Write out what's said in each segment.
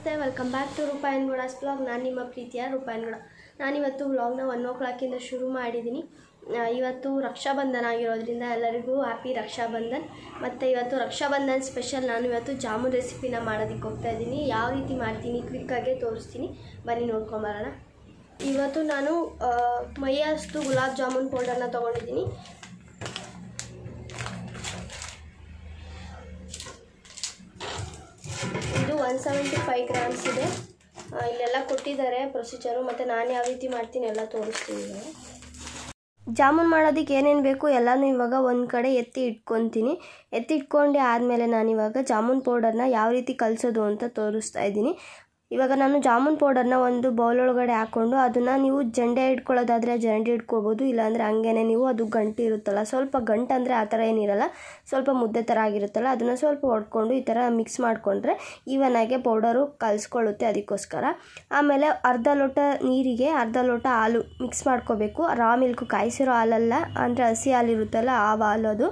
ನಮಸ್ತೆ welcome back to ರೂಪಾಯನ್ಗುಡಾಸ್ blog ನಾನು ನಿಮ್ಮ ಪ್ರೀತಿಯ ನಾನು ನಾನಿವತ್ತು ಬ್ಲಾಗ್ನ ಒನ್ ಓ ಕ್ಲಾಕಿಂದ ಶುರು ಮಾಡಿದ್ದೀನಿ ಇವತ್ತು ರಕ್ಷಾಬಂಧನ ಆಗಿರೋದ್ರಿಂದ ಎಲ್ಲರಿಗೂ ಹ್ಯಾಪಿ ರಕ್ಷಾಬಂಧನ್ ಮತ್ತು ಇವತ್ತು ರಕ್ಷಾಬಂಧನ್ ಸ್ಪೆಷಲ್ ನಾನು ಇವತ್ತು ಜಾಮೂನ್ ರೆಸಿಪಿನ ಮಾಡೋದಕ್ಕೆ ಹೋಗ್ತಾ ಇದ್ದೀನಿ ಯಾವ ರೀತಿ ಮಾಡ್ತೀನಿ ಕ್ವಿಕ್ಕಾಗೆ ತೋರಿಸ್ತೀನಿ ಬನ್ನಿ ನೋಡ್ಕೊಂಬರೋಣ ಇವತ್ತು ನಾನು ಮೈಯಷ್ಟು ಗುಲಾಬ್ ಜಾಮೂನ್ ಪೌಡರ್ನ ತೊಗೊಂಡಿದ್ದೀನಿ ಒನ್ ಸೆವೆಂಟಿ ಫೈವ್ ಗ್ರಾಮ್ಸ್ ಇದೆ ಇಲ್ಲೆಲ್ಲ ಕೊಟ್ಟಿದ್ದಾರೆ ಪ್ರೊಸೀಜರು ಮತ್ತು ನಾನು ಯಾವ ರೀತಿ ಮಾಡ್ತೀನಿ ಎಲ್ಲ ತೋರಿಸ್ತೀನಿ ಜಾಮೂನ್ ಮಾಡೋದಕ್ಕೆ ಏನೇನು ಬೇಕು ಎಲ್ಲನೂ ಇವಾಗ ಒಂದು ಕಡೆ ಎತ್ತಿ ಇಟ್ಕೊತೀನಿ ಎತ್ತಿ ಇಟ್ಕೊಂಡೆ ಆದಮೇಲೆ ಇವಾಗ ಜಾಮೂನ್ ಪೌಡರ್ನ ಯಾವ ರೀತಿ ಕಲಿಸೋದು ಅಂತ ತೋರಿಸ್ತಾ ಇದ್ದೀನಿ ಇವಾಗ ನಾನು ಜಾಮೂನ್ ಪೌಡರ್ನ ಒಂದು ಬೌಲ್ ಒಳಗಡೆ ಹಾಕ್ಕೊಂಡು ಅದನ್ನು ನೀವು ಜಂಡೆ ಇಟ್ಕೊಳ್ಳೋದಾದರೆ ಜಂಡೆ ಇಟ್ಕೋಬೋದು ಇಲ್ಲಾಂದರೆ ಹಂಗೇನೆ ನೀವು ಅದು ಗಂಟು ಇರುತ್ತಲ್ಲ ಸ್ವಲ್ಪ ಗಂಟು ಅಂದರೆ ಆ ಥರ ಏನಿರಲ್ಲ ಸ್ವಲ್ಪ ಮುದ್ದೆ ಥರ ಆಗಿರುತ್ತಲ್ಲ ಅದನ್ನು ಸ್ವಲ್ಪ ಹೊಡ್ಕೊಂಡು ಈ ಥರ ಮಿಕ್ಸ್ ಮಾಡಿಕೊಂಡ್ರೆ ಈವನಾಗೆ ಪೌಡರು ಕಲಿಸ್ಕೊಳ್ಳುತ್ತೆ ಅದಕ್ಕೋಸ್ಕರ ಆಮೇಲೆ ಅರ್ಧ ಲೋಟ ನೀರಿಗೆ ಅರ್ಧ ಲೋಟ ಹಾಲು ಮಿಕ್ಸ್ ಮಾಡ್ಕೋಬೇಕು ರಾ ಮಿಲ್ಕು ಕಾಯಿಸಿರೋ ಹಾಲಲ್ಲ ಅಂದರೆ ಹಸಿ ಹಾಲು ಇರುತ್ತಲ್ಲ ಆ ಹಾಲು ಅದು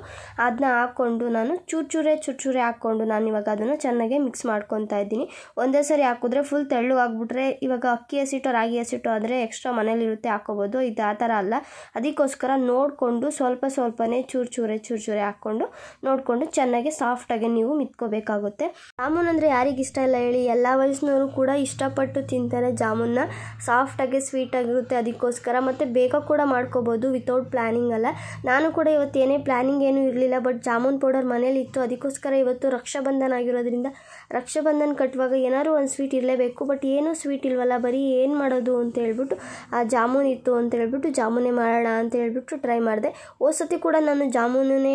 ಅದನ್ನ ಹಾಕ್ಕೊಂಡು ನಾನು ಚೂರ್ಚೂರೆ ಚೂರ್ಚೂರೆ ಹಾಕ್ಕೊಂಡು ನಾನು ಇವಾಗ ಅದನ್ನು ಚೆನ್ನಾಗಿ ಮಿಕ್ಸ್ ಮಾಡ್ಕೊತಾ ಇದ್ದೀನಿ ಒಂದೇ ಸರಿ ಹಾಕಿದ್ರೆ ಫುಲ್ ತೆಳ್ಳು ಆಗಿಬಿಟ್ರೆ ಇವಾಗ ಅಕ್ಕಿ ಹಸಿಟ್ಟು ರಾಗಿ ಹಸಿಟ್ಟು ಆದರೆ ಎಕ್ಸ್ಟ್ರಾ ಮನೇಲಿರುತ್ತೆ ಹಾಕೋಬೋದು ಇದು ಆ ಥರ ಅಲ್ಲ ಅದಕ್ಕೋಸ್ಕರ ನೋಡಿಕೊಂಡು ಸ್ವಲ್ಪ ಸ್ವಲ್ಪನೇ ಚೂರು ಚೂರೆ ಚೂರು ಚೂರೆ ಹಾಕ್ಕೊಂಡು ನೋಡಿಕೊಂಡು ಚೆನ್ನಾಗಿ ಸಾಫ್ಟಾಗಿ ನೀವು ಮಿತ್ಕೋಬೇಕಾಗುತ್ತೆ ಜಾಮೂನ್ ಅಂದರೆ ಯಾರಿಗೆ ಇಷ್ಟ ಇಲ್ಲ ಹೇಳಿ ಎಲ್ಲ ವಯಸ್ಸಿನವರು ಕೂಡ ಇಷ್ಟಪಟ್ಟು ತಿಂತಾರೆ ಜಾಮೂನ್ನ ಸಾಫ್ಟಾಗಿ ಆಗಿರುತ್ತೆ ಅದಕ್ಕೋಸ್ಕರ ಮತ್ತು ಬೇಗ ಕೂಡ ಮಾಡ್ಕೋಬೋದು ವಿತೌಟ್ ಪ್ಲ್ಯಾನಿಂಗ್ ಅಲ್ಲ ನಾನು ಕೂಡ ಇವತ್ತೇನೇ ಪ್ಲ್ಯಾನಿಂಗ್ ಏನೂ ಇರಲಿಲ್ಲ ಬಟ್ ಜಾಮೂನ್ ಪೌಡರ್ ಮನೇಲಿ ಇತ್ತು ಅದಕ್ಕೋಸ್ಕರ ಇವತ್ತು ರಕ್ಷಾಬಂಧನ ಆಗಿರೋದ್ರಿಂದ ರಕ್ಷಾಬಂಧನ ಕಟ್ಟುವಾಗ ಏನಾದರೂ ಒಂದು ಸ್ವೀಟ್ ಇರಲೇ ಮಾಡಲೇಬೇಕು ಬಟ್ ಏನೂ ಸ್ವೀಟ್ ಇಲ್ವಲ್ಲ ಬರೀ ಏನು ಮಾಡೋದು ಅಂತ ಹೇಳ್ಬಿಟ್ಟು ಆ ಜಾಮೂನ್ ಇತ್ತು ಅಂತ ಹೇಳ್ಬಿಟ್ಟು ಜಾಮೂನೇ ಮಾಡೋಣ ಅಂತ ಹೇಳ್ಬಿಟ್ಟು ಟ್ರೈ ಮಾಡಿದೆ ಹೋದ ಕೂಡ ನಾನು ಜಾಮೂನೇ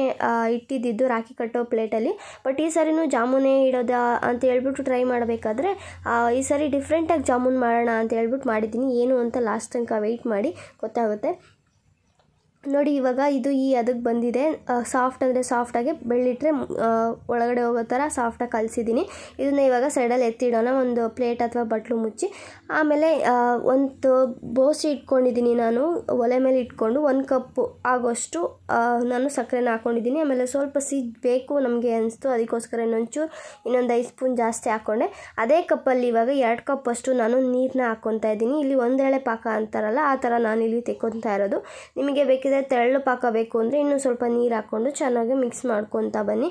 ಇಟ್ಟಿದ್ದಿದ್ದು ರಾಖಿ ಕಟ್ಟೋ ಪ್ಲೇಟಲ್ಲಿ ಬಟ್ ಈ ಸಾರಿನೂ ಜಾಮೂನೇ ಇಡೋದ ಅಂತ ಹೇಳ್ಬಿಟ್ಟು ಟ್ರೈ ಮಾಡಬೇಕಾದ್ರೆ ಈ ಸಾರಿ ಡಿಫ್ರೆಂಟಾಗಿ ಜಾಮೂನ್ ಮಾಡೋಣ ಅಂತ ಹೇಳ್ಬಿಟ್ಟು ಮಾಡಿದ್ದೀನಿ ಏನು ಅಂತ ಲಾಸ್ಟ್ ತನಕ ವೆಯ್ಟ್ ಮಾಡಿ ಗೊತ್ತಾಗುತ್ತೆ ನೋಡಿ ಇವಾಗ ಇದು ಈ ಅದಕ್ಕೆ ಬಂದಿದೆ ಸಾಫ್ಟ್ ಅಂದರೆ ಸಾಫ್ಟಾಗಿ ಬೆಳ್ಳಿಟ್ಟರೆ ಒಳಗಡೆ ಹೋಗೋ ಥರ ಸಾಫ್ಟಾಗಿ ಕಲಿಸಿದ್ದೀನಿ ಇದನ್ನು ಇವಾಗ ಸೈಡಲ್ಲಿ ಎತ್ತಿಡೋಣ ಒಂದು ಪ್ಲೇಟ್ ಅಥವಾ ಬಟ್ಲು ಮುಚ್ಚಿ ಆಮೇಲೆ ಒಂದು ಬೋಸಿ ಇಟ್ಕೊಂಡಿದ್ದೀನಿ ನಾನು ಒಲೆ ಮೇಲೆ ಇಟ್ಕೊಂಡು ಒಂದು ಕಪ್ಪು ಆಗೋಷ್ಟು ನಾನು ಸಕ್ಕರೆನ ಹಾಕ್ಕೊಂಡಿದ್ದೀನಿ ಆಮೇಲೆ ಸ್ವಲ್ಪ ಸಿಹಿ ಬೇಕು ನಮಗೆ ಅನಿಸ್ತು ಅದಕ್ಕೋಸ್ಕರ ಇನ್ನೊಂಚೂರು ಇನ್ನೊಂದು ಐದು ಸ್ಪೂನ್ ಜಾಸ್ತಿ ಹಾಕ್ಕೊಂಡೆ ಅದೇ ಕಪ್ಪಲ್ಲಿ ಇವಾಗ ಎರಡು ಕಪ್ ಅಷ್ಟು ನಾನು ನೀರನ್ನ ಹಾಕ್ಕೊತಾ ಇದ್ದೀನಿ ಇಲ್ಲಿ ಒಂದೆಳೆ ಪಾಕ ಅಂತಾರಲ್ಲ ಆ ಥರ ನಾನು ಇಲ್ಲಿ ತೆಕ್ಕೊತಾ ಇರೋದು ನಿಮಗೆ ಬೇಕಿದ್ದರೆ ಇದೆ ತೆಳ್ಳು ಪಾಕ ಬೇಕು ಅಂದರೆ ಇನ್ನೂ ಸ್ವಲ್ಪ ನೀರು ಹಾಕ್ಕೊಂಡು ಚೆನ್ನಾಗಿ ಮಿಕ್ಸ್ ಮಾಡ್ಕೊತ ಬನ್ನಿ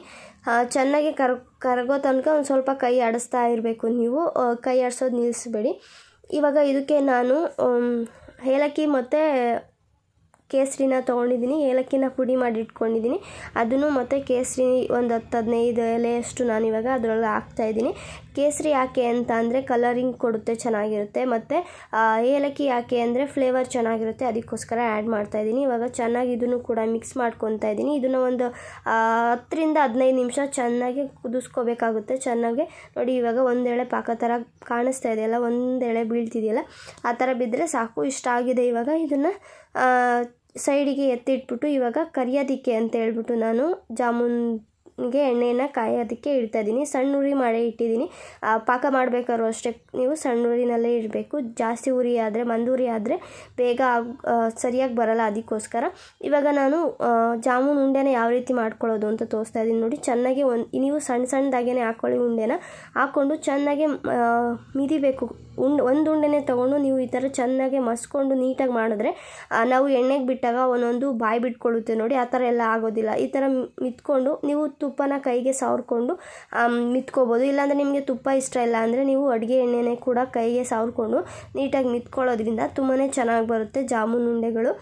ಚೆನ್ನಾಗಿ ಕರ್ ಕರಗೋ ತನಕ ಒಂದು ಸ್ವಲ್ಪ ಕೈ ಆಡಿಸ್ತಾ ಇರಬೇಕು ನೀವು ಕೈ ಆಡಿಸೋದು ನಿಲ್ಲಿಸ್ಬೇಡಿ ಇವಾಗ ಇದಕ್ಕೆ ನಾನು ಏಲಕ್ಕಿ ಮತ್ತು ಕೇಸರಿನ ತೊಗೊಂಡಿದ್ದೀನಿ ಏಲಕ್ಕಿನ ಪುಡಿ ಮಾಡಿ ಇಟ್ಕೊಂಡಿದ್ದೀನಿ ಅದನ್ನು ಮತ್ತು ಕೇಸರಿ ಒಂದು ಹತ್ತು ಹದಿನೈದು ಎಲೆಯಷ್ಟು ನಾನಿವಾಗ ಅದರೊಳಗೆ ಹಾಕ್ತಾಯಿದ್ದೀನಿ ಕೇಸರಿ ಯಾಕೆ ಅಂತ ಅಂದರೆ ಕಲರಿಂಗ್ ಕೊಡುತ್ತೆ ಚೆನ್ನಾಗಿರುತ್ತೆ ಮತ್ತು ಏಲಕ್ಕಿ ಯಾಕೆ ಅಂದರೆ ಫ್ಲೇವರ್ ಚೆನ್ನಾಗಿರುತ್ತೆ ಅದಕ್ಕೋಸ್ಕರ ಆ್ಯಡ್ ಮಾಡ್ತಾಯಿದ್ದೀನಿ ಇವಾಗ ಚೆನ್ನಾಗಿ ಇದನ್ನು ಕೂಡ ಮಿಕ್ಸ್ ಮಾಡ್ಕೊತಾ ಇದ್ದೀನಿ ಇದನ್ನು ಒಂದು ಹತ್ತರಿಂದ ಹದಿನೈದು ನಿಮಿಷ ಚೆನ್ನಾಗಿ ಕುದಿಸ್ಕೋಬೇಕಾಗುತ್ತೆ ಚೆನ್ನಾಗಿ ನೋಡಿ ಇವಾಗ ಒಂದೆಳೆ ಪಾಕ ಥರ ಕಾಣಿಸ್ತಾ ಇದೆಯಲ್ಲ ಒಂದೆಳೆ ಬೀಳ್ತಿದೆಯಲ್ಲ ಆ ಥರ ಬಿದ್ದರೆ ಸಾಕು ಇಷ್ಟ ಆಗಿದೆ ಇವಾಗ ಇದನ್ನು ಸೈಡಿಗೆ ಎತ್ತಿಟ್ಬಿಟ್ಟು ಇವಾಗ ಕರಿಯೋದಿಕ್ಕೆ ಅಂತ ಹೇಳ್ಬಿಟ್ಟು ನಾನು ಜಾಮೂನ್ಗೆ ಎಣ್ಣೆಯನ್ನು ಕಾಯೋದಕ್ಕೆ ಇಡ್ತಾಯಿದ್ದೀನಿ ಸಣ್ಣ ಉರಿ ಮಾಡೇ ಇಟ್ಟಿದ್ದೀನಿ ಪಾಕ ಮಾಡಬೇಕಾದ್ರೂ ಅಷ್ಟೇ ನೀವು ಸಣ್ಣ ಉರಿನಲ್ಲೇ ಇಡಬೇಕು ಜಾಸ್ತಿ ಉರಿ ಆದರೆ ಮಂದೂರಿ ಆದರೆ ಬೇಗ ಸರಿಯಾಗಿ ಬರಲ್ಲ ಅದಕ್ಕೋಸ್ಕರ ಇವಾಗ ನಾನು ಜಾಮೂನ್ ಉಂಡೆನ ಯಾವ ರೀತಿ ಮಾಡ್ಕೊಳ್ಳೋದು ಅಂತ ತೋರಿಸ್ತಾ ಇದ್ದೀನಿ ನೋಡಿ ಚೆನ್ನಾಗಿ ಒಂದು ನೀವು ಸಣ್ಣ ಸಣ್ಣದಾಗೇ ಹಾಕೊಳ್ಳಿ ಉಂಡೆನ ಹಾಕ್ಕೊಂಡು ಚೆನ್ನಾಗಿ ಮಿದಿಬೇಕು ಉಂಡ್ ಒಂದು ಉಂಡೆನೇ ತೊಗೊಂಡು ನೀವು ಈ ಥರ ಚೆನ್ನಾಗಿ ಮಸ್ಕೊಂಡು ನೀಟಾಗಿ ಮಾಡಿದ್ರೆ ನಾವು ಎಣ್ಣೆಗೆ ಬಿಟ್ಟಾಗ ಒಂದೊಂದು ಬಾಯಿ ಬಿಟ್ಕೊಳ್ಳುತ್ತೆ ನೋಡಿ ಆ ಥರ ಎಲ್ಲ ಆಗೋದಿಲ್ಲ ಈ ಥರ ಮಿತ್ಕೊಂಡು ನೀವು ತುಪ್ಪನ ಕೈಗೆ ಸಾವಿರ್ಕೊಂಡು ಮಿತ್ಕೋಬೋದು ಇಲ್ಲಾಂದರೆ ನಿಮಗೆ ತುಪ್ಪ ಇಷ್ಟ ಇಲ್ಲ ಅಂದರೆ ನೀವು ಅಡುಗೆ ಎಣ್ಣೆನೇ ಕೂಡ ಕೈಗೆ ಸಾವಿರ್ಕೊಂಡು ನೀಟಾಗಿ ಮಿತ್ಕೊಳ್ಳೋದ್ರಿಂದ ತುಂಬಾ ಚೆನ್ನಾಗಿ ಬರುತ್ತೆ ಜಾಮೂನು ಉಂಡೆಗಳು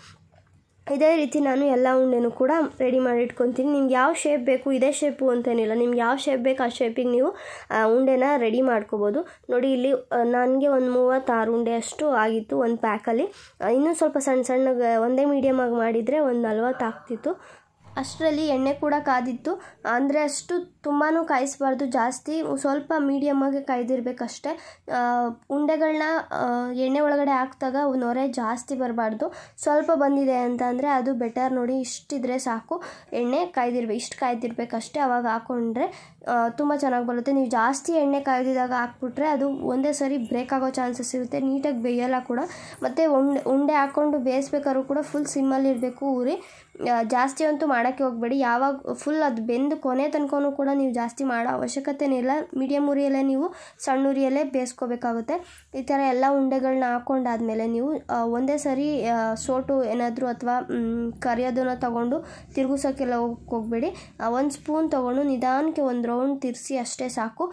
ಇದೇ ರೀತಿ ನಾನು ಎಲ್ಲ ಉಂಡೆನೂ ಕೂಡ ರೆಡಿ ಮಾಡಿ ಇಟ್ಕೊತೀನಿ ನಿಮ್ಗೆ ಯಾವ ಶೇಪ್ ಬೇಕು ಇದೇ ಶೇಪು ಅಂತೇನಿಲ್ಲ ನಿಮ್ಗೆ ಯಾವ ಶೇಪ್ ಬೇಕು ಆ ಶೇಪಿಗೆ ನೀವು ಉಂಡೆನ ರೆಡಿ ಮಾಡ್ಕೋಬೋದು ನೋಡಿ ಇಲ್ಲಿ ನನಗೆ ಒಂದು ಮೂವತ್ತಾರು ಉಂಡೆ ಅಷ್ಟು ಆಗಿತ್ತು ಒಂದು ಪ್ಯಾಕಲ್ಲಿ ಇನ್ನೂ ಸ್ವಲ್ಪ ಸಣ್ಣ ಸಣ್ಣಗೆ ಒಂದೇ ಮೀಡಿಯಮಾಗಿ ಮಾಡಿದರೆ ಒಂದು ನಲ್ವತ್ತು ಆಗ್ತಿತ್ತು ಅಷ್ಟರಲ್ಲಿ ಎಣ್ಣೆ ಕೂಡ ಕಾದಿತ್ತು ಅಂದರೆ ಅಷ್ಟು ತುಂಬಾ ಕಾಯಿಸಬಾರ್ದು ಜಾಸ್ತಿ ಸ್ವಲ್ಪ ಮೀಡಿಯಮ್ಮಾಗೆ ಕಾಯ್ದಿರಬೇಕಷ್ಟೇ ಉಂಡೆಗಳನ್ನ ಎಣ್ಣೆ ಒಳಗಡೆ ಹಾಕಿದಾಗ ನೊರೆ ಜಾಸ್ತಿ ಬರಬಾರ್ದು ಸ್ವಲ್ಪ ಬಂದಿದೆ ಅಂತ ಅಂದರೆ ಅದು ಬೆಟರ್ ನೋಡಿ ಇಷ್ಟಿದ್ರೆ ಸಾಕು ಎಣ್ಣೆ ಕಾಯ್ದಿರ್ಬೇಕು ಇಷ್ಟು ಕಾಯ್ದಿರ್ಬೇಕಷ್ಟೇ ಅವಾಗ ಹಾಕ್ಕೊಂಡ್ರೆ ತುಂಬ ಚೆನ್ನಾಗಿ ಬರುತ್ತೆ ನೀವು ಜಾಸ್ತಿ ಎಣ್ಣೆ ಕಾಯ್ದಿದಾಗ ಹಾಕ್ಬಿಟ್ರೆ ಅದು ಒಂದೇ ಸರಿ ಬ್ರೇಕ್ ಆಗೋ ಚಾನ್ಸಸ್ ಇರುತ್ತೆ ನೀಟಾಗಿ ಬೇಯಲ್ಲ ಕೂಡ ಮತ್ತು ಉಂಡೆ ಉಂಡೆ ಹಾಕ್ಕೊಂಡು ಬೇಯಿಸ್ಬೇಕಾದ್ರೂ ಕೂಡ ಫುಲ್ ಸಿಮ್ಮಲ್ಲಿ ಇರಬೇಕು ಉರಿ ಜಾಸ್ತಿ ಅಂತೂ ಮಾಡೋಕ್ಕೆ ಹೋಗಬೇಡಿ ಯಾವಾಗ ಫುಲ್ ಅದು ಬೆಂದು ಕೊನೆ ತನಕನೂ ಕೂಡ ನೀವು ಜಾಸ್ತಿ ಮಾಡೋ ಅವಶ್ಯಕತೆನಿಲ್ಲ ಮೀಡಿಯಮ್ ಉರಿಯಲ್ಲೇ ನೀವು ಸಣ್ಣ ಉರಿಯಲ್ಲೇ ಬೇಯಿಸ್ಕೋಬೇಕಾಗುತ್ತೆ ಈ ಥರ ಎಲ್ಲ ಉಂಡೆಗಳನ್ನ ಹಾಕ್ಕೊಂಡಾದ್ಮೇಲೆ ನೀವು ಒಂದೇ ಸರಿ ಸೋಟು ಏನಾದರೂ ಅಥವಾ ಕರಿಯೋದನ್ನು ತಗೊಂಡು ತಿರುಗಿಸೋಕ್ಕೆಲ್ಲ ಹೋಗ್ಬೇಡಿ ಒಂದು ಸ್ಪೂನ್ ತೊಗೊಂಡು ನಿಧಾನಕ್ಕೆ ಒಂದು ರೌಂಡ್ ತಿರ್ಸಿ ಅಷ್ಟೇ ಸಾಕು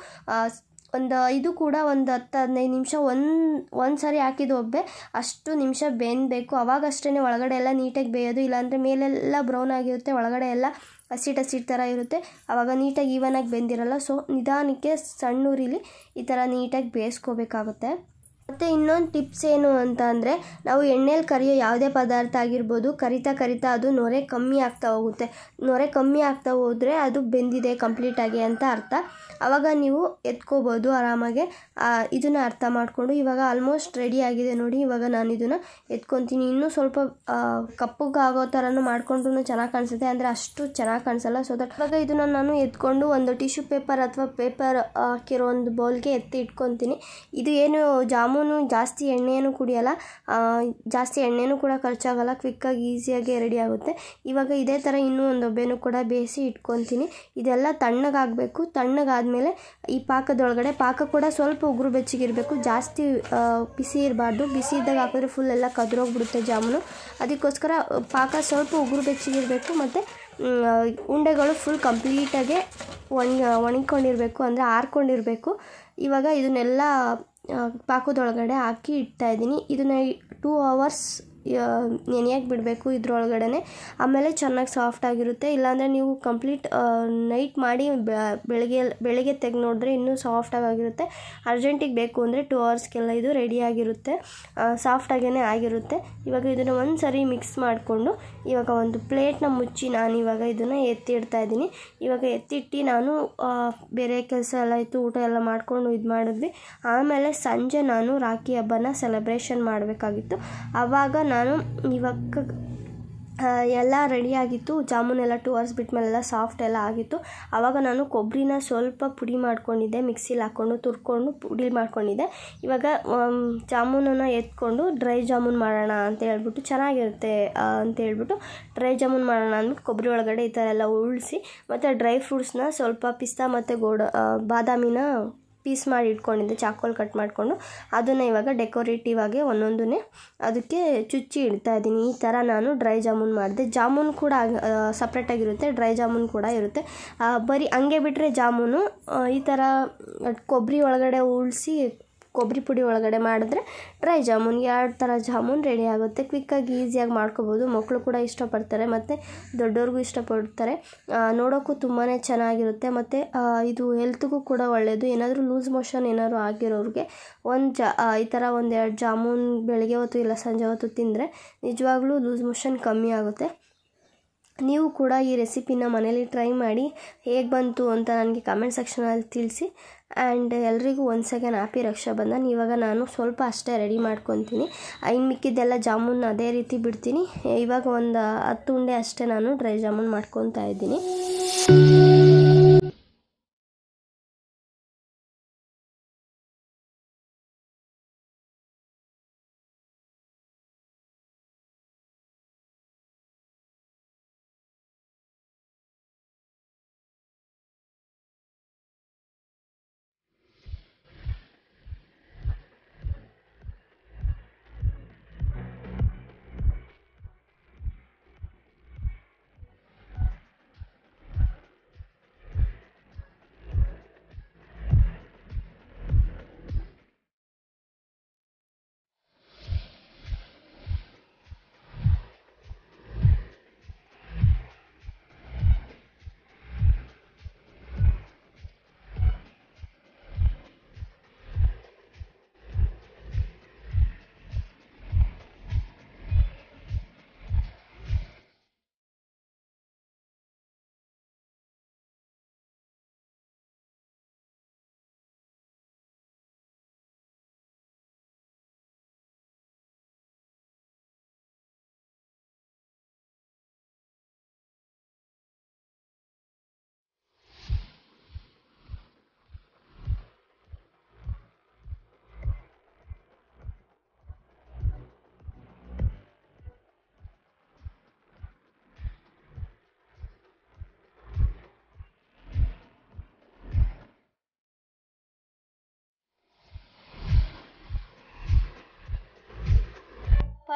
ಒಂದು ಇದು ಕೂಡ ಒಂದು ಹತ್ತು ಹದಿನೈದು ನಿಮಿಷ ಒಂದು ಒಂದು ಸಾರಿ ಹಾಕಿದ ಒಬ್ಬೆ ಅಷ್ಟು ನಿಮಿಷ ಬೆಂದಬೇಕು ಅವಾಗಷ್ಟೇ ಒಳಗಡೆ ಎಲ್ಲ ನೀಟಾಗಿ ಬೇಯೋದು ಇಲ್ಲಾಂದರೆ ಮೇಲೆಲ್ಲ ಬ್ರೌನ್ ಆಗಿರುತ್ತೆ ಒಳಗಡೆ ಎಲ್ಲ ಹಸಿಟ್ ಹಸಿಟ್ ಥರ ಇರುತ್ತೆ ಆವಾಗ ನೀಟಾಗಿ ಈವನಾಗಿ ಬೆಂದಿರಲ್ಲ ಸೊ ನಿಧಾನಕ್ಕೆ ಸಣ್ಣ ಊರಿಲಿ ಈ ಥರ ನೀಟಾಗಿ ಬೇಯಿಸ್ಕೋಬೇಕಾಗುತ್ತೆ ಮತ್ತು ಇನ್ನೊಂದು ಟಿಪ್ಸ್ ಏನು ಅಂತ ಅಂದರೆ ನಾವು ಎಣ್ಣೆಲಿ ಕರಿಯೋ ಯಾವುದೇ ಪದಾರ್ಥ ಆಗಿರ್ಬೋದು ಕರಿತಾ ಕರಿತಾ ಅದು ನೊರೆ ಕಮ್ಮಿ ಆಗ್ತಾ ಹೋಗುತ್ತೆ ನೊರೆ ಕಮ್ಮಿ ಆಗ್ತಾ ಹೋದರೆ ಅದು ಬೆಂದಿದೆ ಕಂಪ್ಲೀಟಾಗಿ ಅಂತ ಅರ್ಥ ಆವಾಗ ನೀವು ಎತ್ಕೋಬೋದು ಆರಾಮಾಗೆ ಇದನ್ನು ಅರ್ಥ ಮಾಡಿಕೊಂಡು ಇವಾಗ ಆಲ್ಮೋಸ್ಟ್ ರೆಡಿ ಆಗಿದೆ ನೋಡಿ ಇವಾಗ ನಾನು ಇದನ್ನು ಎತ್ಕೊತೀನಿ ಇನ್ನೂ ಸ್ವಲ್ಪ ಕಪ್ಪಗಾಗೋ ಥರನೂ ಮಾಡಿಕೊಂಡ್ರೂ ಚೆನ್ನಾಗಿ ಕಾಣಿಸುತ್ತೆ ಅಂದರೆ ಅಷ್ಟು ಚೆನ್ನಾಗಿ ಕಾಣಿಸಲ್ಲ ಸೊ ದಟ್ ಇವಾಗ ಇದನ್ನು ನಾನು ಎತ್ಕೊಂಡು ಒಂದು ಟಿಶ್ಯೂ ಪೇಪರ್ ಅಥವಾ ಪೇಪರ್ ಹಾಕಿರೋ ಒಂದು ಬೌಲ್ಗೆ ಎತ್ತಿ ಇಟ್ಕೊತೀನಿ ಇದು ಏನು ಜಾಮೂನ್ ಜಾಮೂನು ಜಾಸ್ತಿ ಎಣ್ಣೆಯನ್ನು ಕುಡಿಯಲ್ಲ ಜಾಸ್ತಿ ಎಣ್ಣೆನೂ ಕೂಡ ಖರ್ಚಾಗಲ್ಲ ಕ್ವಿಕ್ಕಾಗಿ ಈಸಿಯಾಗಿ ರೆಡಿ ಆಗುತ್ತೆ ಇವಾಗ ಇದೇ ಥರ ಇನ್ನೂ ಒಂದು ಒಬ್ಬೆನೂ ಕೂಡ ಬೇಯಿಸಿ ಇಟ್ಕೊತೀನಿ ಇದೆಲ್ಲ ತಣ್ಣಗಾಗಬೇಕು ತಣ್ಣಗಾದಮೇಲೆ ಈ ಪಾಕದೊಳಗಡೆ ಪಾಕ ಕೂಡ ಸ್ವಲ್ಪ ಉಗುರು ಬೆಚ್ಚಗಿರಬೇಕು ಜಾಸ್ತಿ ಬಿಸಿ ಇರಬಾರ್ದು ಬಿಸಿ ಇದ್ದಾಗ ಹಾಕಿದ್ರೆ ಫುಲ್ ಎಲ್ಲ ಕದ್ರೋಗ್ಬಿಡುತ್ತೆ ಜಾಮೂನು ಅದಕ್ಕೋಸ್ಕರ ಪಾಕ ಸ್ವಲ್ಪ ಉಗುರು ಬೆಚ್ಚಗಿರಬೇಕು ಮತ್ತು ಉಂಡೆಗಳು ಫುಲ್ ಕಂಪ್ಲೀಟಾಗೆ ಒಣ ಒಣಗಿಕೊಂಡಿರಬೇಕು ಅಂದರೆ ಆರ್ಕೊಂಡಿರಬೇಕು ಇವಾಗ ಇದನ್ನೆಲ್ಲ ಪಾಕದೊಳಗಡೆ ಹಾಕಿ ಇಡ್ತಾಯಿದ್ದೀನಿ ಇದನ್ನ ಟೂ ಅವರ್ಸ್ ನೆನೆಯಕ್ಕೆ ಬಿಡಬೇಕು ಇದ್ರೊಳಗಡೆ ಆಮೇಲೆ ಚೆನ್ನಾಗಿ ಸಾಫ್ಟ್ ಆಗಿರುತ್ತೆ ಇಲ್ಲಾಂದರೆ ನೀವು ಕಂಪ್ಲೀಟ್ ನೈಟ್ ಮಾಡಿ ಬೆಳಗ್ಗೆ ಬೆಳಗ್ಗೆ ತೆಗೆದು ನೋಡಿದ್ರೆ ಇನ್ನೂ ಸಾಫ್ಟಾಗಿ ಆಗಿರುತ್ತೆ ಅರ್ಜೆಂಟಿಗೆ ಬೇಕು ಅಂದರೆ ಟೂ ಅವರ್ಸ್ಗೆಲ್ಲ ಇದು ರೆಡಿಯಾಗಿರುತ್ತೆ ಸಾಫ್ಟಾಗೇ ಆಗಿರುತ್ತೆ ಇವಾಗ ಇದನ್ನು ಒಂದು ಸರಿ ಮಿಕ್ಸ್ ಮಾಡಿಕೊಂಡು ಇವಾಗ ಒಂದು ಪ್ಲೇಟ್ನ ಮುಚ್ಚಿ ನಾನು ಇವಾಗ ಇದನ್ನು ಎತ್ತಿಡ್ತಾ ಇದ್ದೀನಿ ಇವಾಗ ಎತ್ತಿಟ್ಟು ನಾನು ಬೇರೆ ಕೆಲಸ ಎಲ್ಲ ಇತ್ತು ಊಟ ಎಲ್ಲ ಮಾಡಿಕೊಂಡು ಇದು ಮಾಡಿದ್ವಿ ಆಮೇಲೆ ಸಂಜೆ ನಾನು ರಾಖಿ ಹಬ್ಬನ ಸೆಲೆಬ್ರೇಷನ್ ಮಾಡಬೇಕಾಗಿತ್ತು ಆವಾಗ ನಾನು ನಾನು ಇವಾಗ ಎಲ್ಲ ರೆಡಿಯಾಗಿತ್ತು ಜಾಮೂನೆಲ್ಲ ಟೂ ಅವರ್ಸ್ ಬಿಟ್ಮೇಲೆಲ್ಲ ಸಾಫ್ಟ್ ಎಲ್ಲ ಆಗಿತ್ತು ಆವಾಗ ನಾನು ಕೊಬ್ಬರಿನ ಸ್ವಲ್ಪ ಪುಡಿ ಮಾಡ್ಕೊಂಡಿದ್ದೆ ಮಿಕ್ಸಿಲಿ ಹಾಕ್ಕೊಂಡು ತುರ್ಕೊಂಡು ಪುಡಿ ಮಾಡ್ಕೊಂಡಿದ್ದೆ ಇವಾಗ ಜಾಮೂನನ್ನು ಎತ್ಕೊಂಡು ಡ್ರೈ ಜಾಮೂನ್ ಮಾಡೋಣ ಅಂತ ಹೇಳ್ಬಿಟ್ಟು ಚೆನ್ನಾಗಿರುತ್ತೆ ಅಂತ ಹೇಳ್ಬಿಟ್ಟು ಡ್ರೈ ಜಾಮೂನ್ ಮಾಡೋಣ ಅಂದ್ಬಿಟ್ಟು ಕೊಬ್ಬರಿ ಒಳಗಡೆ ಈ ಥರ ಎಲ್ಲ ಉಳಿಸಿ ಮತ್ತು ಡ್ರೈ ಫ್ರೂಟ್ಸ್ನ ಸ್ವಲ್ಪ ಪಿಸ್ತಾ ಮತ್ತು ಗೋಡ ಬಾದಾಮಿನ ಪೀಸ್ ಮಾಡಿ ಇಟ್ಕೊಂಡಿದ್ದೆ ಚಾಕೋಲ್ ಕಟ್ ಮಾಡಿಕೊಂಡು ಅದನ್ನು ಇವಾಗ ಡೆಕೋರೇಟಿವ್ ಆಗಿ ಒಂದೊಂದನ್ನೇ ಅದಕ್ಕೆ ಚುಚ್ಚಿ ಇಡ್ತಾ ಇದ್ದೀನಿ ಈ ಥರ ನಾನು ಡ್ರೈ ಜಾಮೂನ್ ಮಾಡಿದೆ ಜಾಮೂನ್ ಕೂಡ ಸಪ್ರೇಟಾಗಿರುತ್ತೆ ಡ್ರೈ ಜಾಮೂನ್ ಕೂಡ ಇರುತ್ತೆ ಬರೀ ಹಂಗೆ ಬಿಟ್ಟರೆ ಜಾಮೂನು ಈ ಥರ ಕೊಬ್ಬರಿ ಒಳಗಡೆ ಉಳಿಸಿ ಕೊಬ್ಬರಿ ಪುಡಿ ಒಳಗಡೆ ಮಾಡಿದ್ರೆ ಡ್ರೈ ಜಾಮೂನ್ ಎರಡು ಥರ ಜಾಮೂನ್ ರೆಡಿ ಆಗುತ್ತೆ ಕ್ವಿಕ್ಕಾಗಿ ಈಸಿಯಾಗಿ ಮಾಡ್ಕೋಬೋದು ಮಕ್ಕಳು ಕೂಡ ಇಷ್ಟಪಡ್ತಾರೆ ಮತ್ತು ದೊಡ್ಡವ್ರಿಗೂ ಇಷ್ಟಪಡ್ತಾರೆ ನೋಡೋಕ್ಕೂ ತುಂಬಾ ಚೆನ್ನಾಗಿರುತ್ತೆ ಮತ್ತು ಇದು ಹೆಲ್ತ್ಗೂ ಕೂಡ ಒಳ್ಳೆಯದು ಏನಾದರೂ ಲೂಸ್ ಮೋಷನ್ ಏನಾದರೂ ಆಗಿರೋರಿಗೆ ಒಂದು ಜಾ ಈ ಥರ ಒಂದು ಎರಡು ಜಾಮೂನ್ ಬೆಳಗ್ಗೆ ಹೊತ್ತು ಇಲ್ಲ ಸಂಜೆ ಹೊತ್ತು ತಿಂದರೆ ನಿಜವಾಗ್ಲೂ ಲೂಸ್ ಮೋಷನ್ ಕಮ್ಮಿ ಆಗುತ್ತೆ ನೀವು ಕೂಡ ಈ ರೆಸಿಪಿನ ಮನೇಲಿ ಟ್ರೈ ಮಾಡಿ ಹೇಗೆ ಬಂತು ಅಂತ ನನಗೆ ಕಮೆಂಟ್ ಸೆಕ್ಷನಲ್ಲಿ ತಿಳಿಸಿ ಆ್ಯಂಡ್ ಎಲ್ರಿಗೂ ಒಂದು ಸೆಕೆಂಡ್ ಹ್ಯಾಪಿ ರಕ್ಷಾಬಂಧನ್ ಇವಾಗ ನಾನು ಸ್ವಲ್ಪ ಅಷ್ಟೇ ರೆಡಿ ಮಾಡ್ಕೊತೀನಿ ಇನ್ನು ಮಿಕ್ಕಿದ್ದೆಲ್ಲ ಜಾಮೂನ್ ಅದೇ ರೀತಿ ಬಿಡ್ತೀನಿ ಇವಾಗ ಒಂದು ಹತ್ತು ಉಂಡೆ ಅಷ್ಟೇ ನಾನು ಡ್ರೈ ಜಾಮೂನ್ ಮಾಡ್ಕೊತಾ ಇದ್ದೀನಿ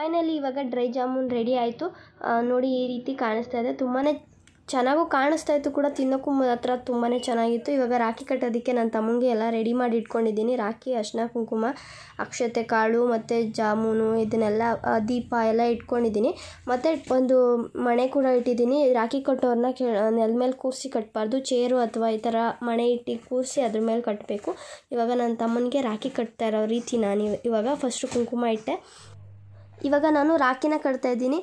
ಫೈನಲಿ ಇವಾಗ ಡ್ರೈ ಜಾಮೂನ್ ರೆಡಿ ಆಯಿತು ನೋಡಿ ಈ ರೀತಿ ಕಾಣಿಸ್ತಾ ಇದೆ ತುಂಬಾ ಚೆನ್ನಾಗೂ ಕಾಣಿಸ್ತಾ ಇತ್ತು ಕೂಡ ತಿನ್ನೋಕ್ಕೂ ಮಾತ್ರ ತುಂಬಾ ಚೆನ್ನಾಗಿತ್ತು ಇವಾಗ ರಾಖಿ ಕಟ್ಟೋದಕ್ಕೆ ನನ್ನ ತಮ್ಮಂಗೆ ಎಲ್ಲ ರೆಡಿ ಮಾಡಿ ಇಟ್ಕೊಂಡಿದ್ದೀನಿ ರಾಖಿ ಅರ್ಶಿನ ಕುಂಕುಮ ಅಕ್ಷತೆ ಕಾಳು ಮತ್ತು ಜಾಮೂನು ಇದನ್ನೆಲ್ಲ ದೀಪ ಎಲ್ಲ ಇಟ್ಕೊಂಡಿದ್ದೀನಿ ಮತ್ತು ಒಂದು ಮಣೆ ಕೂಡ ಇಟ್ಟಿದ್ದೀನಿ ರಾಖಿ ಕಟ್ಟೋರನ್ನ ಕೆ ನೆಲ ಮೇಲೆ ಕೂರಿಸಿ ಕಟ್ಟಬಾರ್ದು ಚೇರು ಅಥವಾ ಈ ಥರ ಮಣೆ ಇಟ್ಟು ಕೂರಿಸಿ ಅದ್ರ ಮೇಲೆ ಕಟ್ಟಬೇಕು ಇವಾಗ ನನ್ನ ತಮ್ಮನಿಗೆ ರಾಖಿ ಕಟ್ತಾ ಇರೋ ರೀತಿ ನಾನು ಇವಾಗ ಫಸ್ಟು ಕುಂಕುಮ ಇಟ್ಟೆ ಇವಾಗ ನಾನು ರಾಖಿನ ಕಟ್ತಾ ಇದ್ದೀನಿ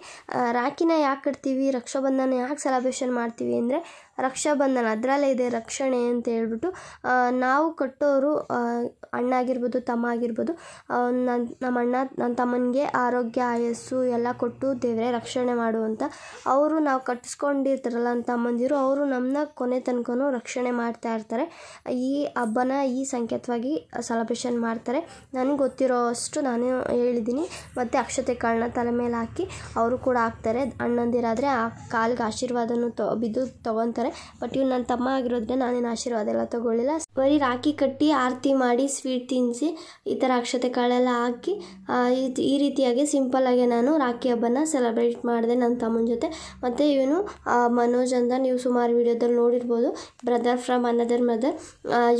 ರಾಖಿನ ಯಾಕೆ ಕಟ್ತೀವಿ ರಕ್ಷಾಬಂಧನ ಯಾಕೆ ಸೆಲೆಬ್ರೇಷನ್ ಮಾಡ್ತೀವಿ ಅಂದರೆ ರಕ್ಷಾಬಂಧನ ಅದರಲ್ಲೇ ಇದೆ ರಕ್ಷಣೆ ಅಂತ ಹೇಳ್ಬಿಟ್ಟು ನಾವು ಕಟ್ಟೋರು ಅಣ್ಣ ಆಗಿರ್ಬೋದು ತಮ್ಮ ಆಗಿರ್ಬೋದು ನನ್ನ ನಮ್ಮ ಅಣ್ಣ ನನ್ನ ತಮ್ಮನಿಗೆ ಆರೋಗ್ಯ ಆಯಸ್ಸು ಎಲ್ಲ ಕೊಟ್ಟು ದೇವರೇ ರಕ್ಷಣೆ ಮಾಡು ಅಂತ ಅವರು ನಾವು ಕಟ್ಟಿಸ್ಕೊಂಡಿರ್ತಾರಲ್ಲ ನನ್ನ ತಮ್ಮಂದಿರು ಅವರು ನಮ್ಮನ್ನ ಕೊನೆ ತನಕ ರಕ್ಷಣೆ ಮಾಡ್ತಾ ಇರ್ತಾರೆ ಈ ಹಬ್ಬನ ಈ ಸಂಕೇತವಾಗಿ ಸೆಲೆಬ್ರೇಷನ್ ಮಾಡ್ತಾರೆ ನನಗೆ ಗೊತ್ತಿರೋ ಅಷ್ಟು ನಾನು ಹೇಳಿದ್ದೀನಿ ಮತ್ತು ಅಕ್ಷತೆ ಸೌತೆಕಾಳನ್ನ ತಲೆ ಮೇಲೆ ಹಾಕಿ ಅವರು ಕೂಡ ಹಾಕ್ತಾರೆ ಅಣ್ಣಂದಿರಾದರೆ ಆ ಕಾಲಿಗೆ ಆಶೀರ್ವಾದನೂ ತೊ ಬಿದ್ದು ತೊಗೊತಾರೆ ಬಟ್ ಇವ್ನು ನನ್ನ ತಮ್ಮ ಆಗಿರೋದ್ರೆ ನಾನೇನು ಆಶೀರ್ವಾದ ಎಲ್ಲ ತೊಗೊಳ್ಳಿಲ್ಲ ಬರೀ ರಾಖಿ ಕಟ್ಟಿ ಆರತಿ ಮಾಡಿ ಸ್ವೀಟ್ ತಿನ್ನಿಸಿ ಈ ಥರ ಅಕ್ಷತೆ ಕಾಳೆಲ್ಲ ಹಾಕಿ ಈ ರೀತಿಯಾಗಿ ಸಿಂಪಲ್ಲಾಗಿ ನಾನು ರಾಖಿ ಹಬ್ಬನ ಸೆಲೆಬ್ರೇಟ್ ಮಾಡಿದೆ ನನ್ನ ತಮ್ಮನ ಜೊತೆ ಮತ್ತು ಇವನು ಮನೋಜ್ ಅಂತ ನೀವು ಸುಮಾರು ವಿಡಿಯೋದಲ್ಲಿ ನೋಡಿರ್ಬೋದು ಬ್ರದರ್ ಫ್ರಮ್ ಅನದರ್ ಮದರ್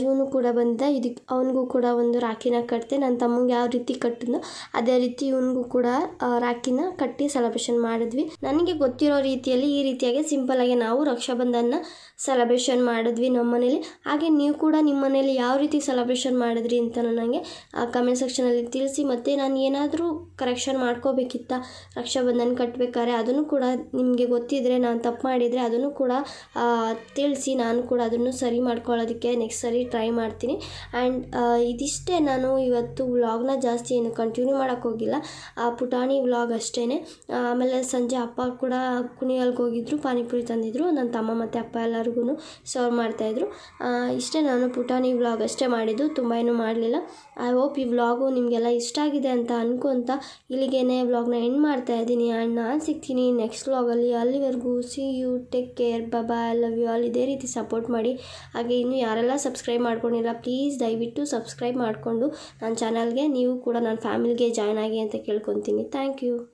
ಇವನು ಕೂಡ ಬಂದಿದ್ದ ಇದಕ್ಕೆ ಅವನಿಗೂ ಕೂಡ ಒಂದು ರಾಖಿನ ಕಟ್ಟಿದೆ ನನ್ನ ತಮ್ಮಂಗೆ ಯಾವ ರೀತಿ ಕಟ್ಟಿದ್ನೋ ಅದೇ ರೀತಿ ಇವನಿಗೂ ಕೂಡ ರಾಖಿನ ಕಟ್ಟಿ ಸೆಲೆಬ್ರೇಷನ್ ಮಾಡಿದ್ವಿ ನನಗೆ ಗೊತ್ತಿರೋ ರೀತಿಯಲ್ಲಿ ಈ ರೀತಿಯಾಗಿ ಸಿಂಪಲ್ ಆಗಿ ನಾವು ರಕ್ಷಾಬಂಧನ ಸೆಲೆಬ್ರೇಷನ್ ಮಾಡಿದ್ವಿ ನಮ್ಮ ಮನೇಲಿ ಹಾಗೆ ನೀವು ಕೂಡ ನಿಮ್ಮ ಮನೇಲಿ ಯಾವ ರೀತಿ ಸೆಲೆಬ್ರೇಷನ್ ಮಾಡಿದ್ರಿ ಅಂತ ನನಗೆ ಕಮೆಂಟ್ ಸೆಕ್ಷನಲ್ಲಿ ತಿಳಿಸಿ ಮತ್ತು ನಾನು ಏನಾದರೂ ಕರೆಕ್ಷನ್ ಮಾಡ್ಕೋಬೇಕಿತ್ತ ರಕ್ಷಾಬಂಧನ ಕಟ್ಟಬೇಕಾದ್ರೆ ಅದನ್ನು ಕೂಡ ನಿಮಗೆ ಗೊತ್ತಿದ್ರೆ ನಾನು ತಪ್ಪು ಮಾಡಿದರೆ ಅದನ್ನು ಕೂಡ ತಿಳಿಸಿ ನಾನು ಕೂಡ ಅದನ್ನು ಸರಿ ಮಾಡ್ಕೊಳ್ಳೋದಕ್ಕೆ ನೆಕ್ಸ್ಟ್ ಸರಿ ಟ್ರೈ ಮಾಡ್ತೀನಿ ಆ್ಯಂಡ್ ಇದಿಷ್ಟೇ ನಾನು ಇವತ್ತು ವ್ಲಾಗ್ನ ಜಾಸ್ತಿ ಏನು ಕಂಟಿನ್ಯೂ ಮಾಡೋಕ್ಕೋಗಿಲ್ಲ ಆ ಪುಟಾಣಿ ವ್ಲಾಗ್ ಅಷ್ಟೇ ಆಮೇಲೆ ಸಂಜೆ ಅಪ್ಪ ಕೂಡ ಕುಣಿಯಲ್ಗೆ ಹೋಗಿದ್ರು ಪಾನಿಪುರಿ ತಂದಿದ್ರು ನನ್ನ ತಮ್ಮ ಮತ್ತು ಅಪ್ಪ ಎಲ್ಲರಿಗೂ ಸರ್ವ್ ಮಾಡ್ತಾಯಿದ್ರು ಇಷ್ಟೇ ನಾನು ಪುಟಾಣಿ ವ್ಲಾಗ್ ಅಷ್ಟೇ ಮಾಡಿದ್ದು ತುಂಬ ಏನೂ ಮಾಡಲಿಲ್ಲ ಐ ಹೋಪ್ ಈ ವ್ಲಾಗು ನಿಮಗೆಲ್ಲ ಇಷ್ಟ ಆಗಿದೆ ಅಂತ ಅನ್ಕೊತ ಇಲ್ಲಿಗೇನೆ ವ್ಲಾಗ್ನ ಎಂಡ್ ಮಾಡ್ತಾ ಇದ್ದೀನಿ ಆ್ಯಂಡ್ ನಾನು ಸಿಗ್ತೀನಿ ನೆಕ್ಸ್ಟ್ ವ್ಲಾಗಲ್ಲಿ ಅಲ್ಲಿವರೆಗೂ ಸಿ ಯು ಟೇಕ್ ಕೇರ್ ಬಬಾ ಐ ಲವ್ ಯು ಆಲ್ ಇದೇ ರೀತಿ ಸಪೋರ್ಟ್ ಮಾಡಿ ಹಾಗೆ ಇನ್ನು ಯಾರೆಲ್ಲ ಸಬ್ಸ್ಕ್ರೈಬ್ ಮಾಡ್ಕೊಂಡಿಲ್ಲ ಪ್ಲೀಸ್ ದಯವಿಟ್ಟು ಸಬ್ಸ್ಕ್ರೈಬ್ ಮಾಡಿಕೊಂಡು ನನ್ನ ಚಾನಲ್ಗೆ ನೀವು ಕೂಡ ನನ್ನ ಫ್ಯಾಮಿಲಿಗೆ ಜಾಯ್ನ್ ಆಗಿ ಅಂತ ಕೇಳ್ಕೊತೀನಿ Thank you.